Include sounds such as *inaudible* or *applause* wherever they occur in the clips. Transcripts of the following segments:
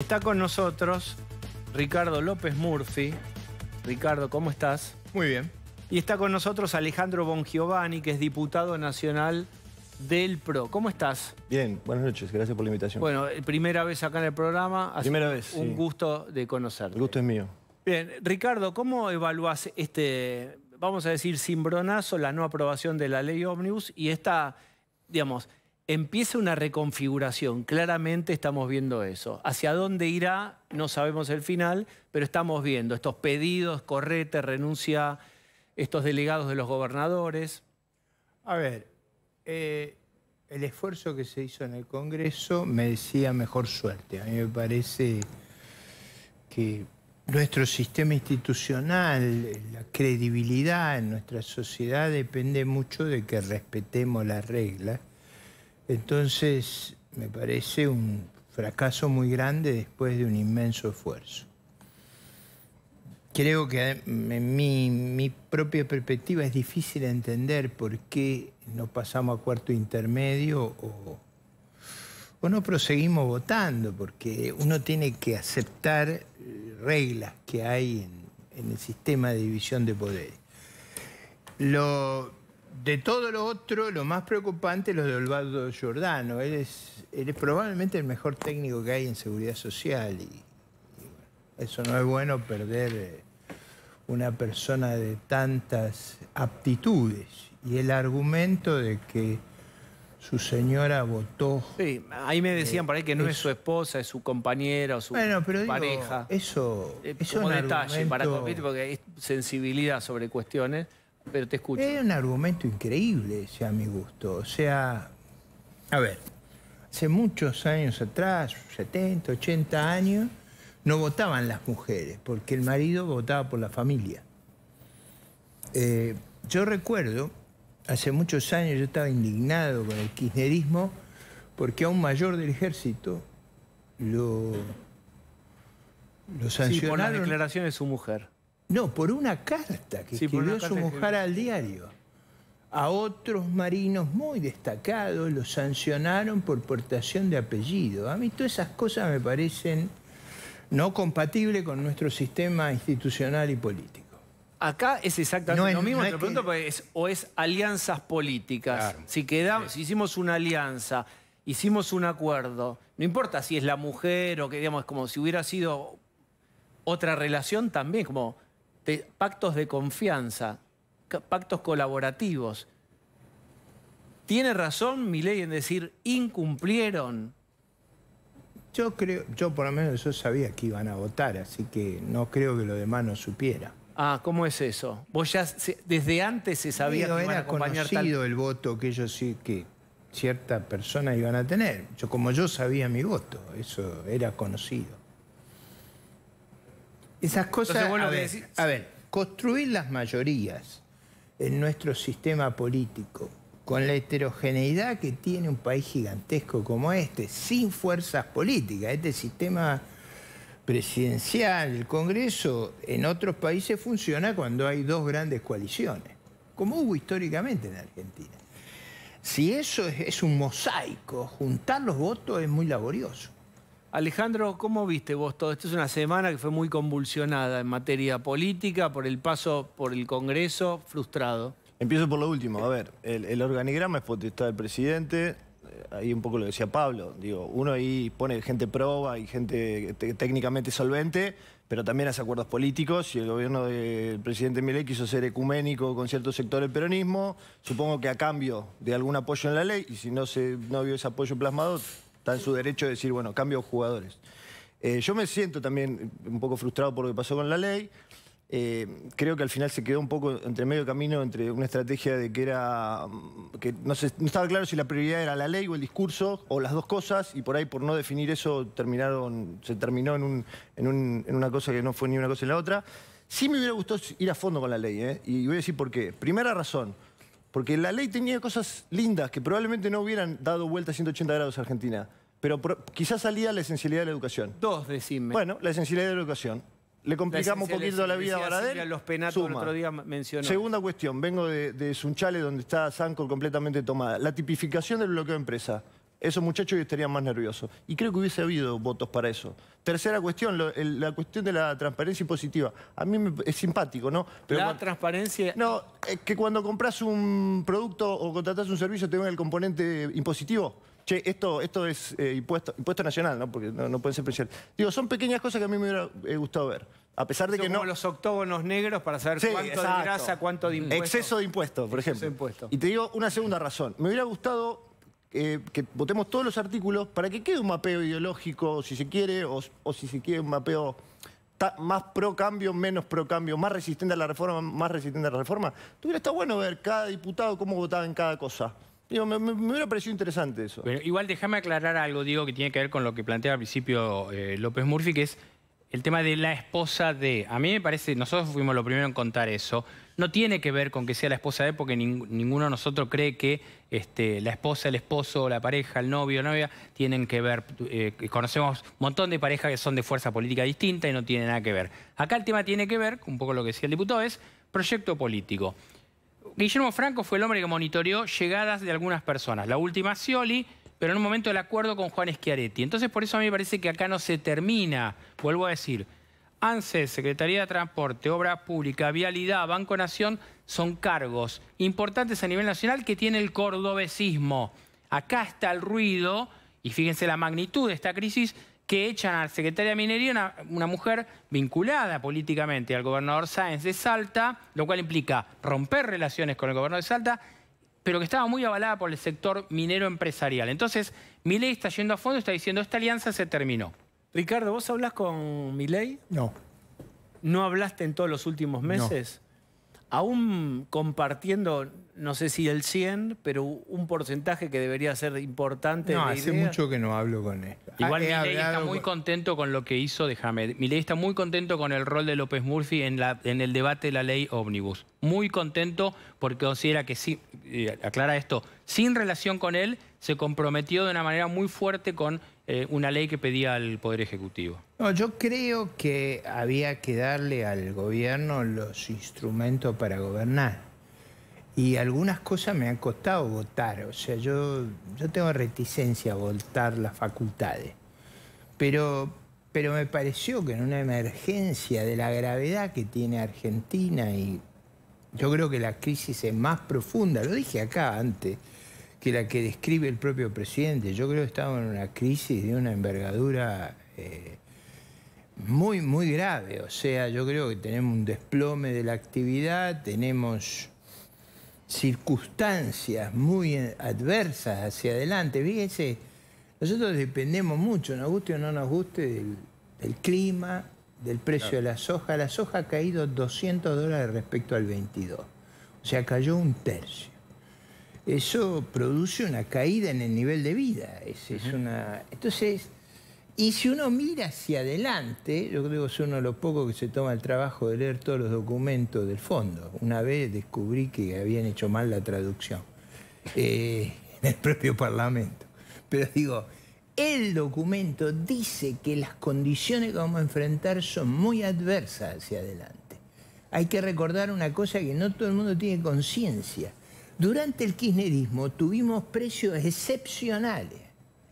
Está con nosotros Ricardo López Murphy. Ricardo, ¿cómo estás? Muy bien. Y está con nosotros Alejandro Bongiovanni, que es diputado nacional del PRO. ¿Cómo estás? Bien, buenas noches, gracias por la invitación. Bueno, eh, primera vez acá en el programa. primera vez. Un gusto de conocerte. El gusto es mío. Bien, Ricardo, ¿cómo evaluás este, vamos a decir, cimbronazo, la no aprobación de la ley ómnibus y esta, digamos, empieza una reconfiguración. Claramente estamos viendo eso. Hacia dónde irá, no sabemos el final, pero estamos viendo estos pedidos, correte, renuncia, estos delegados de los gobernadores. A ver, eh, el esfuerzo que se hizo en el Congreso me decía mejor suerte. A mí me parece que nuestro sistema institucional, la credibilidad en nuestra sociedad depende mucho de que respetemos las reglas entonces, me parece un fracaso muy grande después de un inmenso esfuerzo. Creo que en eh, mi, propia perspectiva es difícil entender por qué no pasamos a cuarto intermedio o, no proseguimos votando, porque uno tiene que aceptar reglas que hay en, en el sistema de división de poderes. Lo, de todo lo otro, lo más preocupante es lo de Olvaldo Giordano. Él es, probablemente el mejor técnico que hay en seguridad social. Y, eso no es bueno perder eh, una persona de tantas aptitudes. Y el argumento de que su señora votó. Sí, ahí me decían eh, que no es, su esposa, es su compañera o su pareja. eso, eh, es un detalle para para porque hay sensibilidad sobre cuestiones. Es un argumento increíble ese a mi gusto. O sea, a ver, hace muchos años atrás, 70, 80 años, no votaban las mujeres, porque el marido votaba por la familia. Eh, yo recuerdo, hace muchos años yo estaba indignado con el kirchnerismo, porque a un mayor del ejército lo, lo sancionaron. Sí, por de su mujer. No, por una carta que sí, escribió su mujer al diario. A otros marinos muy destacados los sancionaron por portación de apellido. A mí todas esas cosas me parecen no compatibles con nuestro sistema institucional y político. Acá es exactamente lo mismo, no pregunto, o es alianzas políticas. si, quedamos, si hicimos una alianza, hicimos un acuerdo, no importa si es la mujer o que, digamos, como si hubiera sido otra relación también, como pactos de confianza, pactos colaborativos. ¿Tiene razón mi ley en decir incumplieron? Yo creo, yo por lo menos yo sabía que iban a votar, así que no creo que lo demás no supiera. Ah, ¿cómo es eso? Vos ya desde antes se sabía Digo, que iban a acompañar conocido el voto que ellos sí que cierta persona iban a tener. Yo como yo sabía mi voto, eso era conocido. Esas cosas, a, ver, construir las mayorías en nuestro sistema político, con la heterogeneidad que tiene un país gigantesco como este, sin fuerzas políticas, este sistema presidencial, el Congreso, en otros países funciona cuando hay dos grandes coaliciones, como hubo históricamente en Argentina. Si eso es un mosaico, juntar los votos es muy laborioso. Alejandro, ¿cómo viste vos todo? Esta es una semana que fue muy convulsionada en materia política por el paso por el Congreso, frustrado. Empiezo por lo último. A ver, el, organigrama es potestad del presidente. Eh, ahí un poco lo decía Pablo. Digo, uno ahí pone gente proba y gente técnicamente solvente, pero también hace acuerdos políticos. Y el gobierno del presidente Milei quiso ser ecuménico con cierto sector del peronismo. Supongo que a cambio de algún apoyo en la ley, y si no, se, no vio ese apoyo plasmado, Está en su derecho de decir, bueno, cambio jugadores. Eh, yo me siento también un poco frustrado por lo que pasó con la ley. Eh, creo que al final se quedó un poco entre medio camino entre una estrategia de que era mm, que no, estaba claro si la prioridad era la ley o el discurso o las dos cosas y por ahí por no definir eso terminaron se terminó en, en, una cosa que no fue ni una cosa ni la otra sí me hubiera gustado ir a fondo con la ley ¿eh? y voy a decir por qué primera razón porque la ley tenía cosas lindas que probablemente no hubieran dado vuelta a 180 grados a Argentina pero quizás salía la esencialidad de la educación. Dos, decime. Bueno, la esencialidad de la educación. Le complicamos un poquito la vida a Los penatos otro día mencionó. Segunda cuestión, vengo de, de, Sunchale, donde está Sancor completamente tomada. La tipificación del bloqueo de empresa. Esos muchachos estarían más nerviosos. Y creo que hubiese habido votos para eso. Tercera cuestión, la cuestión de la transparencia impositiva. A mí me, es simpático, ¿no? la transparencia... No, es que cuando compras un producto o contratas un servicio te ven el componente impositivo che, esto, esto es eh, impuesto, impuesto nacional, ¿no? Porque no, pueden ser presentes. Digo, son pequeñas cosas que a mí me hubiera eh, gustado ver. A pesar de que como no. los octógonos negros para saber cuánto de grasa, cuánto de impuesto. Exceso de impuestos, por ejemplo. Impuesto. Y te digo una segunda razón. Me hubiera gustado eh, que votemos todos los artículos para que quede un mapeo ideológico, si se quiere, o, si se quiere un mapeo más pro cambio, menos pro cambio, más resistente a la reforma, más resistente a la reforma. tuviera hubiera estado bueno ver cada diputado cómo votaba en cada cosa me, hubiera parecido interesante eso. Pero igual déjame aclarar algo, digo, que tiene que ver con lo que plantea al principio eh, López Murphy, que es el tema de la esposa de... A mí me parece, nosotros fuimos lo primero en contar eso, no tiene que ver con que sea la esposa de, porque ninguno de nosotros cree que este, la esposa, el esposo, la pareja, el novio, la novia, tienen que ver. Eh, conocemos un montón de parejas que son de fuerza política distinta y no tienen nada que ver. Acá el tema tiene que ver, un poco lo que decía el diputado, es proyecto político. Guillermo Franco fue el hombre que monitoreó llegadas de algunas personas. La última, Scioli, pero en un momento el acuerdo con Juan Schiaretti. Entonces, por eso a mí me parece que acá no se termina, vuelvo a decir, ANSES, Secretaría de Transporte, Obra Pública, Vialidad, Banco Nación, son cargos importantes a nivel nacional que tiene el cordobesismo. Acá está el ruido, y fíjense la magnitud de esta crisis, que echan al la secretaria de Minería, una, mujer vinculada políticamente al gobernador Sáenz de Salta, lo cual implica romper relaciones con el gobernador de Salta, pero que estaba muy avalada por el sector minero empresarial. Entonces, Milei está yendo a fondo, está diciendo, esta alianza se terminó. Ricardo, ¿vos hablas con Milei? No. ¿No hablaste en todos los últimos meses? aún compartiendo, no sé si el 100, pero un porcentaje que debería ser importante. No, hace mucho que no hablo con él. Ah, Igual mi ley está muy contento con lo que hizo, Mi ley está muy contento con el rol de López Murphy en, la, en el debate de la ley ómnibus. Muy contento porque considera que sí, aclara esto, sin relación con él, se comprometió de una manera muy fuerte con eh, una ley que pedía al Poder Ejecutivo. No, yo creo que había que darle al gobierno los instrumentos para gobernar. Y algunas cosas me han costado votar. O sea, yo, tengo reticencia a votar las facultades. Pero, pero me pareció que en una emergencia de la gravedad que tiene Argentina y yo creo que la crisis es más profunda, lo dije acá antes, que la que describe el propio presidente. Yo creo que estamos en una crisis de una envergadura... Eh, muy, muy grave. O sea, yo creo que tenemos un desplome de la actividad, tenemos circunstancias muy adversas hacia adelante. Fíjense, nosotros dependemos mucho, nos guste o no nos guste, del, clima, del precio de la soja. La soja ha caído 200 dólares respecto al 22. O sea, cayó un tercio. Eso produce una caída en el nivel de vida. Es, es una... Entonces, y si uno mira hacia adelante, yo creo que es uno de los pocos que se toma el trabajo de leer todos los documentos del fondo. Una vez descubrí que habían hecho mal la traducción eh, en el propio Parlamento. Pero digo, el documento dice que las condiciones que vamos a enfrentar son muy adversas hacia adelante. Hay que recordar una cosa que no todo el mundo tiene conciencia. Durante el kirchnerismo tuvimos precios excepcionales,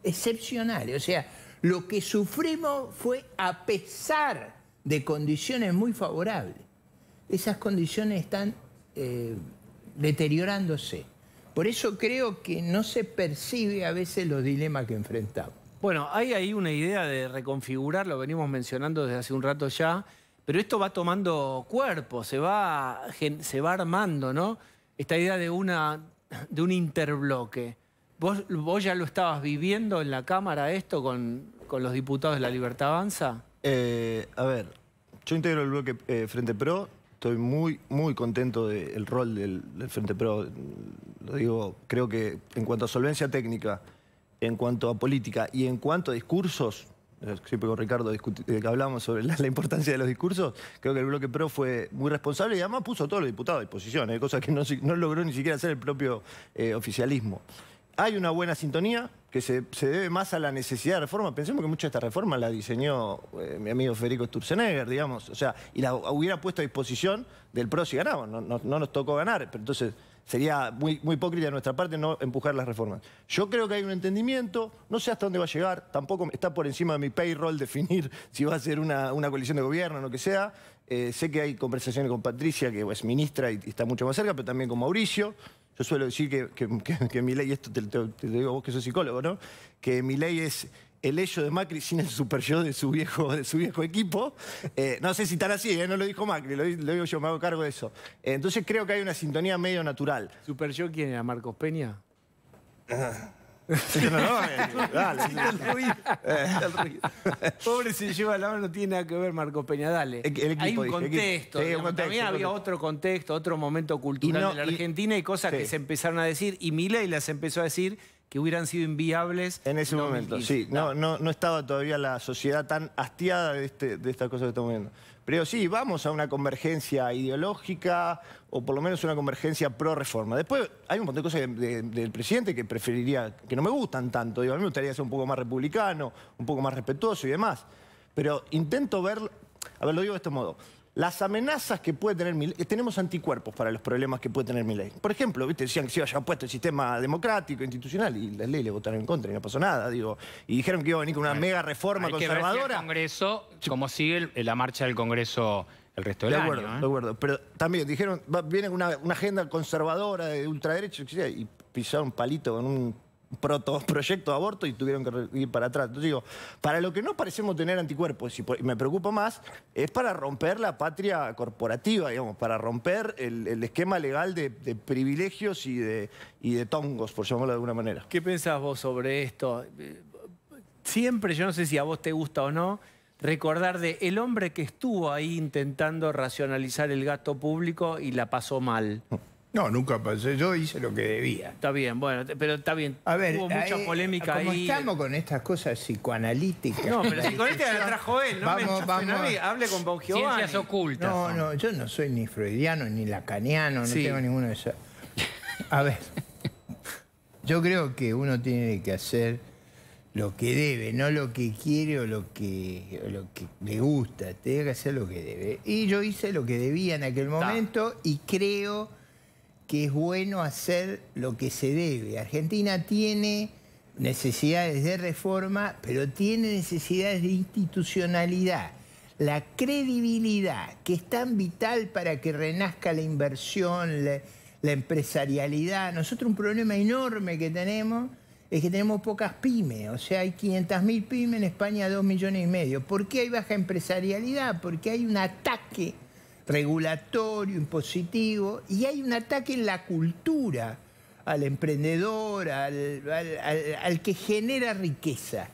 excepcionales. O sea, lo que sufrimos fue a pesar de condiciones muy favorables. Esas condiciones están eh, deteriorándose. Por eso creo que no se percibe a veces los dilemas que enfrentamos. Bueno, hay ahí una idea de reconfigurar, lo venimos mencionando desde hace un rato ya, pero esto va tomando cuerpo, se va, armando, ¿no? Esta idea de un interbloque. ¿Vos, ya lo estabas viviendo en la Cámara esto con, los diputados de la Libertad Avanza? Eh, a ver, yo integro el bloque eh, Frente Pro. Estoy muy, muy contento del rol del, Frente Pro. Lo digo, creo que en cuanto a solvencia técnica, en cuanto a política y en cuanto a discursos, eh, siempre con Ricardo que hablamos sobre la, importancia de los discursos, creo que el bloque PRO fue muy responsable y además puso a todos los diputados a disposición, cosa que no, no logró ni siquiera hacer el propio oficialismo hay una buena sintonía que se, debe más a la necesidad de reforma. Pensemos que mucha de esta reforma la diseñó eh, mi amigo Federico Sturzenegger, digamos, o sea, y la hubiera puesto a disposición del PRO si ganamos, no, nos tocó ganar, pero entonces sería muy, muy hipócrita de nuestra parte no empujar las reformas. Yo creo que hay un entendimiento, no sé hasta dónde va a llegar, tampoco está por encima de mi payroll *laughs* definir si va a ser una, coalición de gobierno o lo que sea. Eh, sé que hay conversaciones con Patricia, que es ministra y está mucho más cerca, pero también con Mauricio. Yo suelo decir que, mi ley, esto te, te, digo vos que sos psicólogo, ¿no? Que mi ley es el ello de Macri sin el super yo de su viejo, de su viejo equipo. Eh, no sé si tan así, ¿eh? no lo dijo Macri, lo, digo yo, me hago cargo de eso. Eh, entonces creo que hay una sintonía medio natural. ¿Super yo quién era? ¿Marcos Peña? Ah. No, dale. Pobre se lleva la mano, no tiene nada que ver Marco Peña, dale. Hay un contexto. también había otro contexto, otro momento cultural en la Argentina y cosas que se empezaron a decir y Milei las empezó a decir que hubieran sido inviables. En ese momento, sí. No, no, estaba todavía la sociedad tan hastiada de, este, de estas cosas que estamos viendo. Pero sí, vamos a una convergencia ideológica o por lo menos una convergencia pro-reforma. Después hay un montón de cosas del presidente que preferiría, que no me gustan tanto. Digo, a mí me gustaría ser un poco más republicano, un poco más respetuoso y demás. Pero intento ver, a ver, lo digo de este modo las amenazas que puede tener ley... tenemos anticuerpos para los problemas que puede tener ley. Por ejemplo, ¿viste? decían que se iba a puesto el sistema democrático, institucional, y la ley le votaron en contra y no pasó nada, digo. Y dijeron que iba a venir con una mega reforma conservadora. Que el Congreso, como sigue la marcha del Congreso el resto del de acuerdo, ¿eh? De acuerdo, pero también dijeron, viene una, una agenda conservadora de ultraderecha, y pisaron palito con un proto proyecto de aborto y tuvieron que ir para atrás. Entonces digo, para lo que no parecemos tener anticuerpos, y me preocupa más, es para romper la patria corporativa, digamos, para romper el, esquema legal de, privilegios y de, y de tongos, por llamarlo de alguna manera. ¿Qué pensás vos sobre esto? Siempre, yo no sé si a vos te gusta o no, recordar de el hombre que estuvo ahí intentando racionalizar el gasto público y la pasó mal. Mm. No, nunca pasé. Yo hice lo que debía. Está bien, bueno, pero está bien. A ver, Hubo mucha eh, polémica como estamos con estas cosas psicoanalíticas. No, pero psicoanalítica la trajo él. No me vamos. Hable con Bon Ciencias ocultas. No, no, yo no soy ni freudiano ni lacaniano, no tengo ninguno de esos. A ver, yo creo que uno tiene que hacer lo que debe, no lo que quiere o lo que, o lo que le gusta. Tiene que hacer lo que debe. Y yo hice lo que debía en aquel momento y creo que es bueno hacer lo que se debe. Argentina tiene necesidades de reforma, pero tiene necesidades de institucionalidad. La credibilidad, que es tan vital para que renazca la inversión, la, empresarialidad. Nosotros un problema enorme que tenemos es que tenemos pocas pymes, o sea, hay 500.000 pymes, en España 2 millones y medio. ¿Por qué hay baja empresarialidad? Porque hay un ataque regulatorio, impositivo, y hay un ataque en la cultura al emprendedor, al, al, que genera riqueza.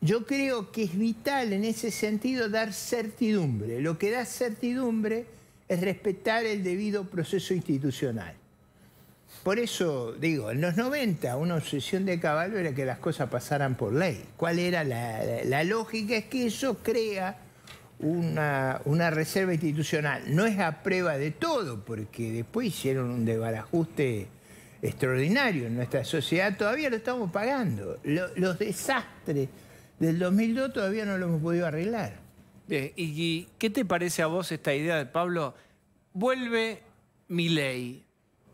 Yo creo que es vital en ese sentido dar certidumbre. Lo que da certidumbre es respetar el debido proceso institucional. Por eso, digo, en los 90 una obsesión de Caballo era que las cosas pasaran por ley. ¿Cuál era la, la lógica? Es que eso crea una, reserva institucional. No es a prueba de todo, porque después hicieron un desbarajuste extraordinario en nuestra sociedad. Todavía lo estamos pagando. los desastres del 2002 todavía no lo hemos podido arreglar. ¿y qué te parece a vos esta idea de Pablo? Vuelve mi ley.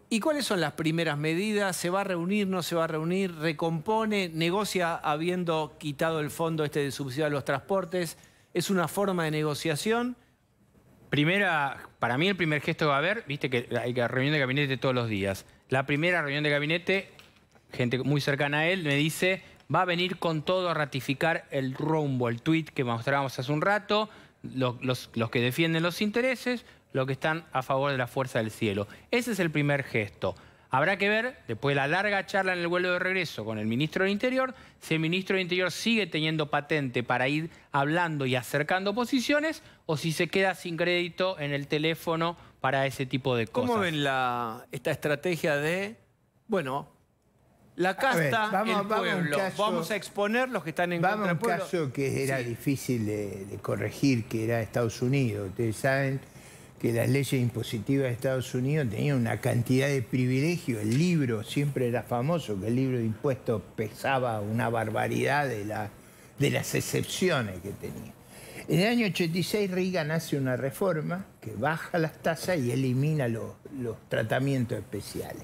¿Y cuáles son las primeras medidas? ¿Se va a reunir, no se va a reunir? ¿Recompone? ¿Negocia habiendo quitado el fondo este de subsidio a los transportes? es una forma de negociación. Primera, para mí el primer gesto va a haber, viste que hay reunión de gabinete todos los días. La primera reunión de gabinete, gente muy cercana a él me dice, va a venir con todo a ratificar el rumbo, el tweet que mostrábamos hace un rato, los que defienden los intereses, los que están a favor de la fuerza del cielo. Ese es el primer gesto. Habrá que ver, después de la larga charla en el vuelo de regreso con el ministro del Interior, si el ministro del Interior sigue teniendo patente para ir hablando y acercando posiciones o si se queda sin crédito en el teléfono para ese tipo de cosas. ¿Cómo ven la, esta estrategia de, bueno, la casta, vamos, pueblo? Vamos a, exponer los que están en contra Vamos a un caso que era difícil de, corregir, que era Estados Unidos. Ustedes saben que las leyes impositivas de Estados Unidos tenían una cantidad de privilegios. El libro siempre era famoso, que el libro de impuestos pesaba una barbaridad de, de las excepciones que tenía. En el año 86 Reagan hace una reforma que baja las tasas y elimina los, los tratamientos especiales.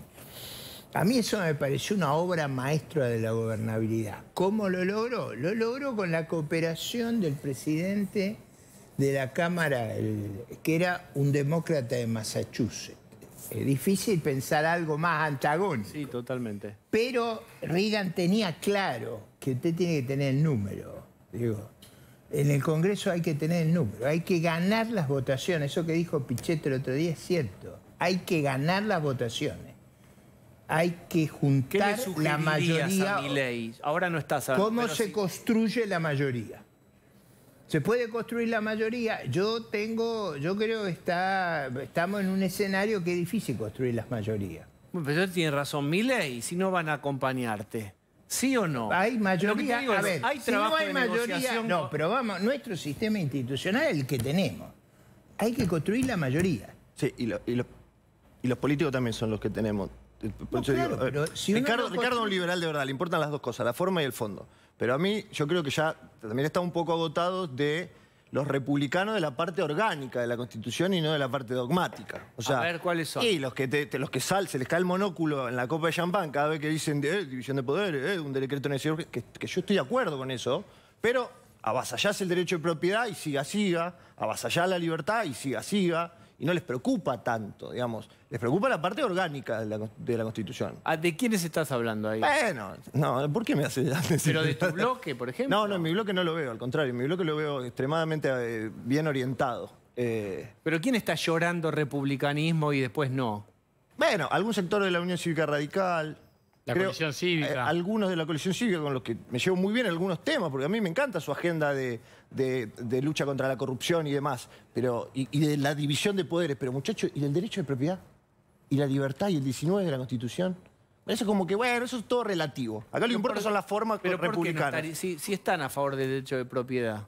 A mí eso me pareció una obra maestra de la gobernabilidad. ¿Cómo lo logró? Lo logró con la cooperación del presidente de la Cámara, que era un demócrata de Massachusetts. Es difícil pensar algo más antagónico. Sí, totalmente. Pero Reagan tenía claro que usted tiene que tener el número. Digo, en el Congreso hay que tener el número, hay que ganar las votaciones. Eso que dijo Pichetto el otro día es cierto. Hay que ganar las votaciones. Hay que juntar la mayoría. Ahora no está ¿Cómo se construye la mayoría? Se puede construir la mayoría. Yo tengo, yo creo que está, estamos en un escenario que es difícil construir las mayorías. Bueno, pero tiene razón, ley si no van a acompañarte. ¿Sí o no? Hay mayoría, a ver, si no hay mayoría, no, pero vamos, nuestro sistema institucional es el que tenemos. Hay que construir la mayoría. Sí, y, los políticos también son los que tenemos. claro, eh, Ricardo, Ricardo es un liberal de verdad, le importan las dos cosas, la forma y el fondo. Pero a mí yo creo que ya también están un poco agotados de los republicanos de la parte orgánica de la Constitución y no de la parte dogmática. O sea, a ver, ¿cuáles son? Y los que, te, los que sal, se les cae el monóculo en la copa de champán cada vez que dicen eh, división de poderes, eh, un decreto necesario, que, que yo estoy de acuerdo con eso, pero avasallás el derecho de propiedad y siga, siga, avasallás la libertad y siga, siga, y no les preocupa tanto, digamos. Les preocupa la parte orgánica de la, Constitución. Ah, ¿De quiénes estás hablando ahí? Bueno, no, ¿por qué me haces ¿Pero de tu bloque, por ejemplo? *laughs* No, no, mi bloque no lo veo, al contrario, mi bloque lo veo extremadamente eh, bien orientado. Eh. ¿Pero quién está llorando republicanismo y después no? Bueno, algún sector de la Unión Cívica Radical, la coalición cívica. Eh, algunos de la coalición cívica con los que me llevo muy bien algunos temas, porque a mí me encanta su agenda de, lucha contra la corrupción y demás, pero y, de la división de poderes. Pero muchachos, ¿y del derecho de propiedad? ¿Y la libertad y el 19 de la Constitución? Eso es como que, bueno, eso es todo relativo. Acá lo que importa son las formas republicanas. si están a favor del derecho de propiedad.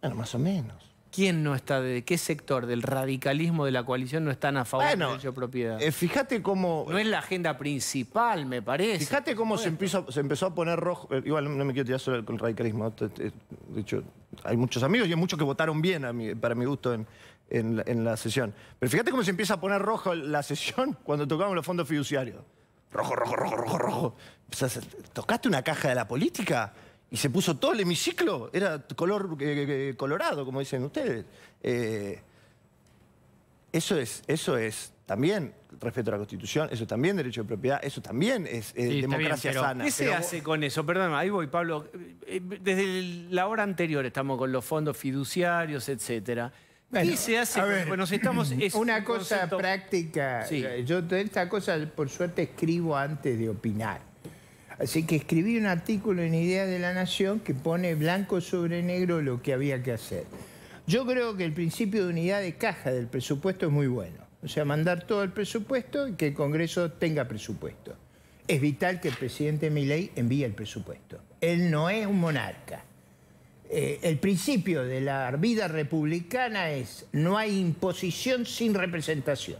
Bueno, más o menos. ¿Quién no está, de qué sector del radicalismo de la coalición no están a favor de del derecho propiedad? Eh, fíjate cómo... No es la agenda principal, me parece. Fíjate cómo se, se empezó a poner rojo... Eh, igual no me quiero tirar solo con el radicalismo. De hecho, hay muchos amigos y hay muchos que votaron bien para mi gusto en, la sesión. Pero fíjate cómo se empieza a poner rojo la sesión *laughs* cuando tocamos los fondos fiduciarios. Rojo, rojo, rojo, rojo, rojo. ¿Tocaste una caja de la política? y se puso todo el hemiciclo, era color eh, eh, eh, colorado, como dicen ustedes. eso es, eso es también respeto a la Constitución, eso también derecho de propiedad, eso también es democracia sana. ¿Qué se hace con eso? Perdón, ahí voy, Pablo. Desde la hora anterior estamos con los fondos fiduciarios, etcétera. ¿Qué se hace? bueno, estamos, *clears throat* una cosa práctica. Yo de esta cosa, por suerte, escribo antes de opinar. Así que escribí un artículo en Ideas de la Nación que pone blanco sobre negro lo que había que hacer. Yo creo que el principio de unidad de caja del presupuesto es muy bueno. O sea, mandar todo el presupuesto y que el Congreso tenga presupuesto. Es vital que el presidente Milei envíe el presupuesto. Él no es un monarca. Eh, el principio de la vida republicana es no hay imposición sin representación.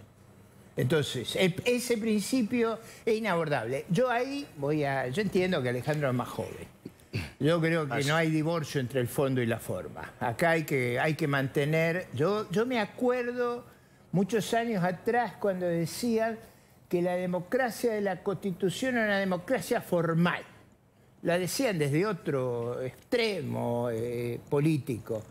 Entonces, ese principio es inabordable. Yo ahí voy a... Yo entiendo que Alejandro es más joven. Yo creo que no hay divorcio entre el fondo y la forma. Acá hay que, hay que mantener... Yo, me acuerdo muchos años atrás cuando decían que la democracia de la Constitución era una democracia formal. La decían desde otro extremo eh, político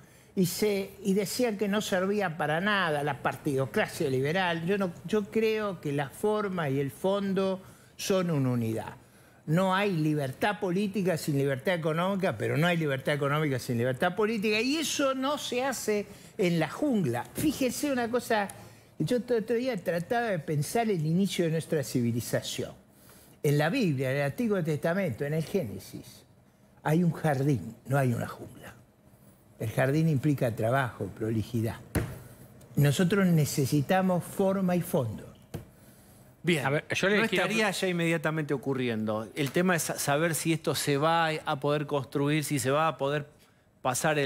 y, decía que no servía para nada la partidocracia liberal. Yo, creo que la forma y el fondo son una unidad. No hay libertad política sin libertad económica, pero no hay libertad económica sin libertad política. Y eso no se hace en la jungla. fíjese una cosa, yo todavía día trataba de pensar el inicio de nuestra civilización. En la Biblia, en el Antiguo Testamento, en el Génesis, hay un jardín, no hay una jungla. El jardín implica trabajo, prolijidad. Nosotros necesitamos forma y fondo. Bien, a ver, yo no estaría ya inmediatamente ocurriendo. El tema es saber si esto se va a poder construir, si se va a poder pasar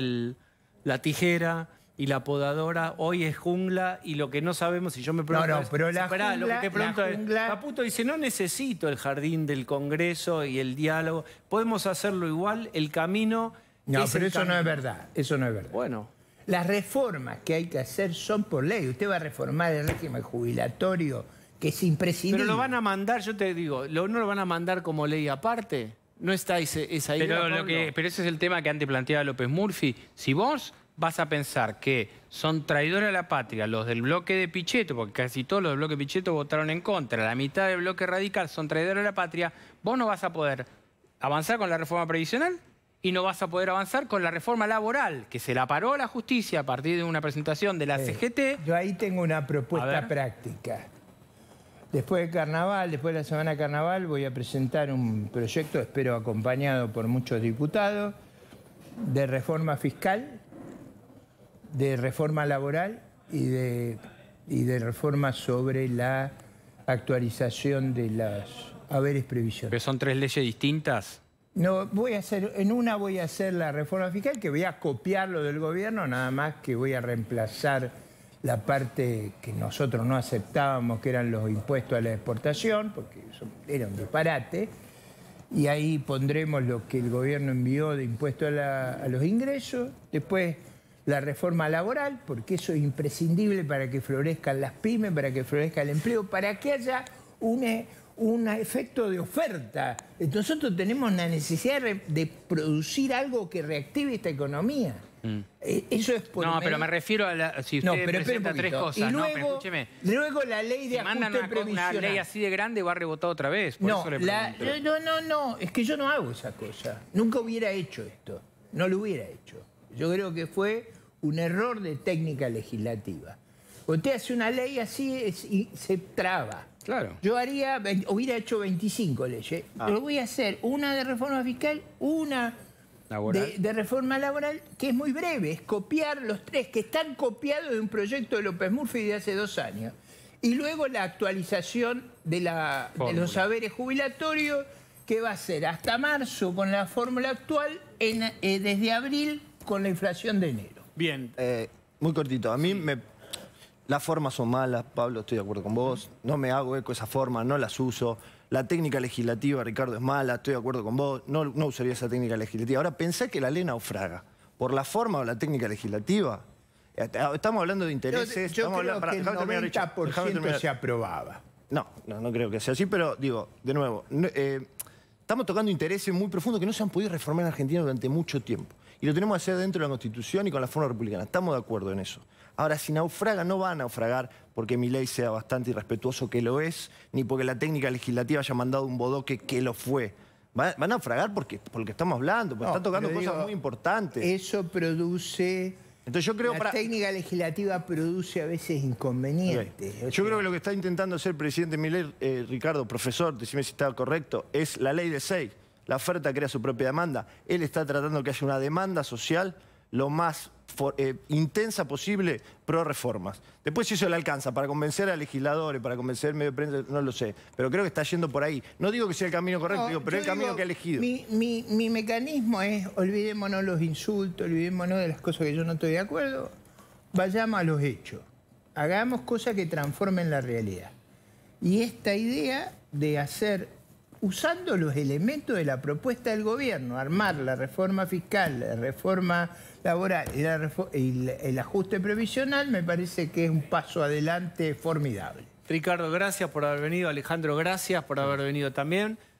la tijera y la podadora. Hoy es jungla y lo que no sabemos, si yo me pregunto... No, no, pero la jungla, Caputo dice, no necesito el jardín del Congreso y el diálogo. Podemos hacerlo igual, el camino no, pero eso no es verdad, eso no es verdad. Bueno. Las reformas que hay que hacer son por ley. Usted va a reformar el régimen jubilatorio, que es imprescindible. Pero lo van a mandar, yo te digo, ¿no lo van a mandar como ley aparte? ¿No está ese, esa idea, pero, pero ese es el tema que antes planteaba López Murphy. Si vos vas a pensar que son traidores a la patria los del bloque de Pichetto, porque casi todos los del bloque de Pichetto votaron en contra, la mitad del bloque radical son traidores a la patria, vos no vas a poder avanzar con la reforma previsional y no vas a poder avanzar con la reforma laboral, que se la paró la justicia a partir de una presentación de la CGT. yo ahí tengo una propuesta práctica. Después de carnaval, después de la semana carnaval, voy a presentar un proyecto, espero acompañado por muchos diputados, de reforma fiscal, de reforma laboral y de, y de reforma sobre la actualización de las haberes previsionales. Pero son tres leyes distintas. No, voy a hacer, en una voy a hacer la reforma fiscal, que voy a copiar lo del gobierno, nada más que voy a reemplazar la parte que nosotros no aceptábamos, que eran los impuestos a la exportación, porque eso era un disparate, y ahí pondremos lo que el gobierno envió de impuestos a, los ingresos, después la reforma laboral, porque eso es imprescindible para que florezcan las pymes, para que florezca el empleo, para que haya un... E, un efecto de oferta. Nosotros tenemos la necesidad de producir algo que reactive esta economía. Mm. Eh, eso es por No, pero me refiero a la, si usted presenta tres cosas. Y luego, escúcheme. Luego la ley de si ajuste una, ley así de grande va a rebotar otra vez. no, eh, no, no, no. Es que yo no hago esa cosa. Nunca hubiera hecho esto. No lo hubiera hecho. Yo creo que fue un error de técnica legislativa. Usted hace una ley así y se traba. Claro. Yo haría, hubiera hecho 25 leyes. Ah. Pero voy a hacer una de reforma fiscal, una de, reforma laboral, que es muy breve, es copiar los tres que están copiados de un proyecto de López Murphy de hace dos años. Y luego la actualización de, la, de los saberes jubilatorios, que va a ser hasta marzo con la fórmula actual, eh, desde abril con la inflación de enero. Bien. Eh, muy cortito, a mí me las formas son malas, Pablo, estoy de acuerdo con vos. No me hago eco de esa forma, no las uso. La técnica legislativa, Ricardo, es mala, estoy de acuerdo con vos. No, no usaría esa técnica legislativa. Ahora, pensá que la ley naufraga. Por la forma o la técnica legislativa, eh, estamos hablando de intereses. Yo, que el 90% se aprobaba. No, no, creo que sea así, pero digo, de nuevo, eh, estamos tocando intereses muy profundos que no se han podido reformar en Argentina durante mucho tiempo. Y lo tenemos que hacer dentro de la Constitución y con la forma republicana. Estamos de acuerdo en eso. Ahora, si naufraga, no van a naufragar porque mi ley sea bastante irrespetuoso, que lo es, ni porque la técnica legislativa haya mandado un bodoque, que lo fue. Van a naufragar porque, porque estamos hablando, porque están tocando cosas muy importantes. Eso produce... Entonces yo creo la técnica legislativa produce a veces inconvenientes. Yo creo que lo que está intentando hacer el presidente Miller, eh, Ricardo, profesor, decime si está correcto, es la ley de seis. La oferta crea su propia demanda. Él está tratando que haya una demanda social lo más eh, intensa posible pro reformas. Después si eso le alcanza para convencer a legisladores, para convencer al medio de prensa, no lo sé. Pero creo que está yendo por ahí. No digo que sea el camino correcto, pero es el camino que ha elegido. Mi, mi mecanismo es, olvidémonos los insultos, olvidémonos de las cosas que yo no estoy de acuerdo, vayamos a los hechos. Hagamos cosas que transformen la realidad. Y esta idea de hacer usando los elementos de la propuesta del gobierno, armar la reforma fiscal, la reforma laboral el ajuste previsional, me parece que es un paso adelante formidable. Ricardo, gracias por haber venido. Alejandro, gracias por haber venido también.